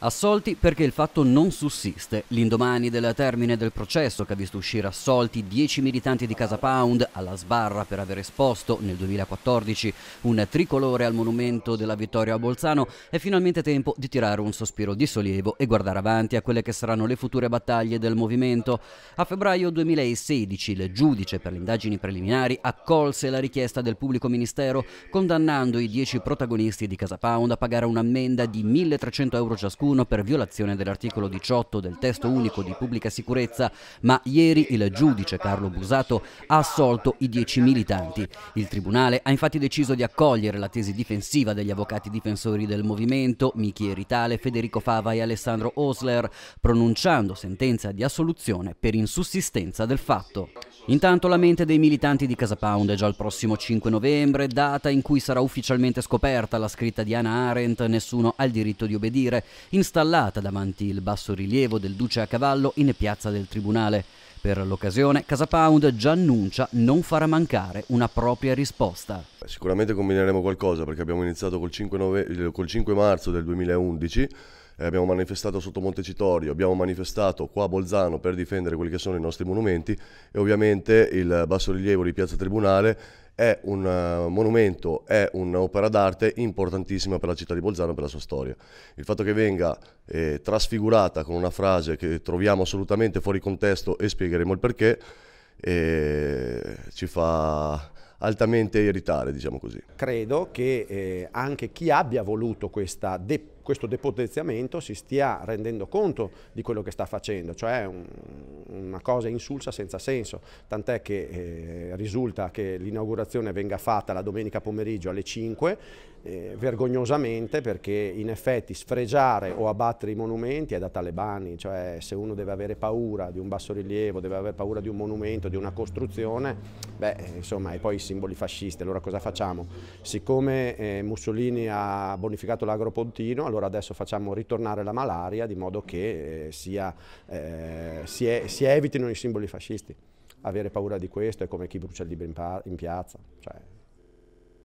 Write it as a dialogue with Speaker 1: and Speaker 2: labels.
Speaker 1: Assolti perché il fatto non sussiste. L'indomani del termine del processo che ha visto uscire assolti 10 militanti di Casa Pound alla sbarra per aver esposto nel 2014 un tricolore al monumento della vittoria a Bolzano è finalmente tempo di tirare un sospiro di sollievo e guardare avanti a quelle che saranno le future battaglie del movimento. A febbraio 2016 il giudice per le indagini preliminari accolse la richiesta del pubblico ministero condannando i 10 protagonisti di Casa Pound a pagare un'ammenda di 1300 euro ciascuno qualcuno per violazione dell'articolo 18 del testo unico di pubblica sicurezza, ma ieri il giudice Carlo Busato ha assolto i 10 militanti. Il Tribunale ha infatti deciso di accogliere la tesi difensiva degli avvocati difensori del movimento Michi Eritale, Federico Fava e Alessandro Osler, pronunciando sentenza di assoluzione per insussistenza del fatto. Intanto la mente dei militanti di Casa Pound è già il prossimo 5 novembre, data in cui sarà ufficialmente scoperta la scritta di Anna Arendt Nessuno ha il diritto di obbedire, in installata davanti il bassorilievo del Duce a Cavallo in piazza del Tribunale. Per l'occasione Casa Pound già annuncia non farà mancare una propria risposta.
Speaker 2: Sicuramente combineremo qualcosa perché abbiamo iniziato col 5, nove... col 5 marzo del 2011 abbiamo manifestato sotto Montecitorio, abbiamo manifestato qua a Bolzano per difendere quelli che sono i nostri monumenti e ovviamente il bassorilievo di Piazza Tribunale è un eh, monumento, è un'opera d'arte importantissima per la città di Bolzano e per la sua storia. Il fatto che venga eh, trasfigurata con una frase che troviamo assolutamente fuori contesto e spiegheremo il perché, eh, ci fa altamente irritare, diciamo così.
Speaker 3: Credo che eh, anche chi abbia voluto de questo depotenziamento si stia rendendo conto di quello che sta facendo, cioè un, una cosa insulsa senza senso, tant'è che eh, risulta che l'inaugurazione venga fatta la domenica pomeriggio alle 5, eh, vergognosamente perché in effetti sfregiare o abbattere i monumenti è da talebani, cioè se uno deve avere paura di un bassorilievo, deve avere paura di un monumento, di una costruzione, beh eh, insomma e poi i simboli fascisti, allora cosa facciamo? Siccome eh, Mussolini ha bonificato l'agropontino, allora adesso facciamo ritornare la malaria di modo che eh, sia, eh, si, è, si è evitino i simboli fascisti. Avere paura di questo è come chi brucia il libro in, in piazza. Cioè,